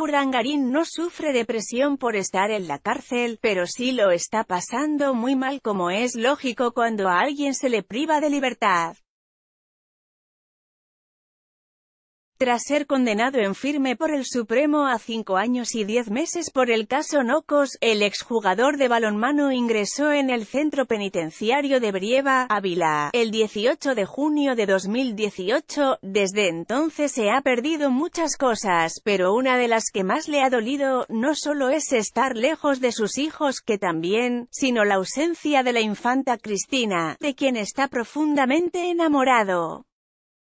Urdangarín no sufre depresión por estar en la cárcel, pero sí lo está pasando muy mal como es lógico cuando a alguien se le priva de libertad. tras ser condenado en firme por el Supremo a cinco años y diez meses por el caso Nocos, el exjugador de balonmano ingresó en el centro penitenciario de Brieva, Ávila, el 18 de junio de 2018. Desde entonces se ha perdido muchas cosas, pero una de las que más le ha dolido, no solo es estar lejos de sus hijos que también, sino la ausencia de la infanta Cristina, de quien está profundamente enamorado.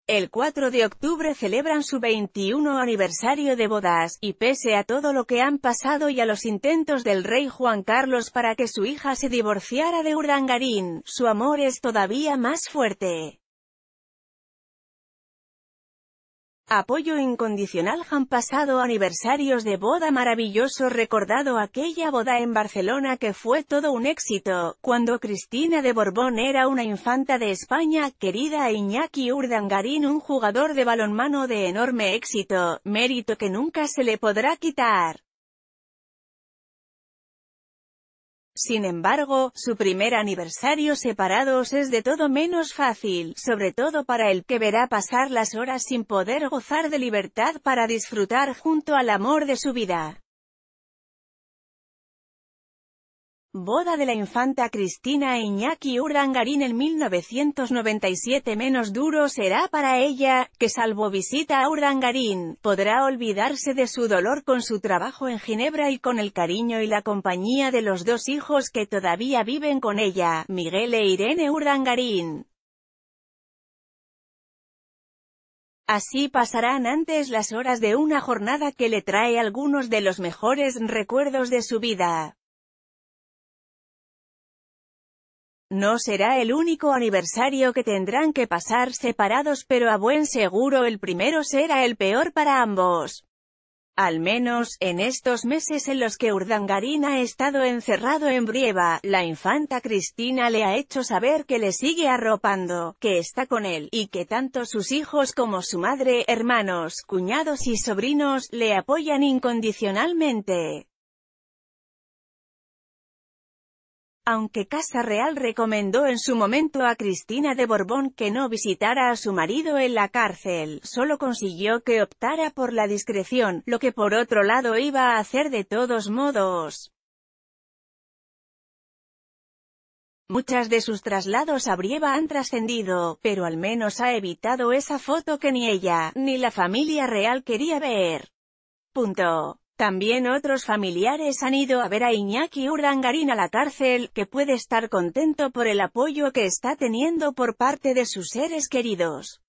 El 4 de octubre celebran su 21 aniversario de bodas, y pese a todo lo que han pasado y a los intentos del rey Juan Carlos para que su hija se divorciara de Urdangarín, su amor es todavía más fuerte. Apoyo incondicional han pasado aniversarios de boda maravilloso recordado aquella boda en Barcelona que fue todo un éxito, cuando Cristina de Borbón era una infanta de España, querida Iñaki Urdangarín un jugador de balonmano de enorme éxito, mérito que nunca se le podrá quitar. Sin embargo, su primer aniversario separados es de todo menos fácil, sobre todo para el que verá pasar las horas sin poder gozar de libertad para disfrutar junto al amor de su vida. Boda de la infanta Cristina e Iñaki Urdangarín en 1997 menos duro será para ella, que salvo visita a Urdangarín, podrá olvidarse de su dolor con su trabajo en Ginebra y con el cariño y la compañía de los dos hijos que todavía viven con ella, Miguel e Irene Urdangarín. Así pasarán antes las horas de una jornada que le trae algunos de los mejores recuerdos de su vida. No será el único aniversario que tendrán que pasar separados pero a buen seguro el primero será el peor para ambos. Al menos, en estos meses en los que Urdangarín ha estado encerrado en Brieva, la infanta Cristina le ha hecho saber que le sigue arropando, que está con él, y que tanto sus hijos como su madre, hermanos, cuñados y sobrinos, le apoyan incondicionalmente. Aunque Casa Real recomendó en su momento a Cristina de Borbón que no visitara a su marido en la cárcel, solo consiguió que optara por la discreción, lo que por otro lado iba a hacer de todos modos. Muchas de sus traslados a Brieva han trascendido, pero al menos ha evitado esa foto que ni ella, ni la familia real quería ver. Punto. También otros familiares han ido a ver a Iñaki Urdangarín a la cárcel, que puede estar contento por el apoyo que está teniendo por parte de sus seres queridos.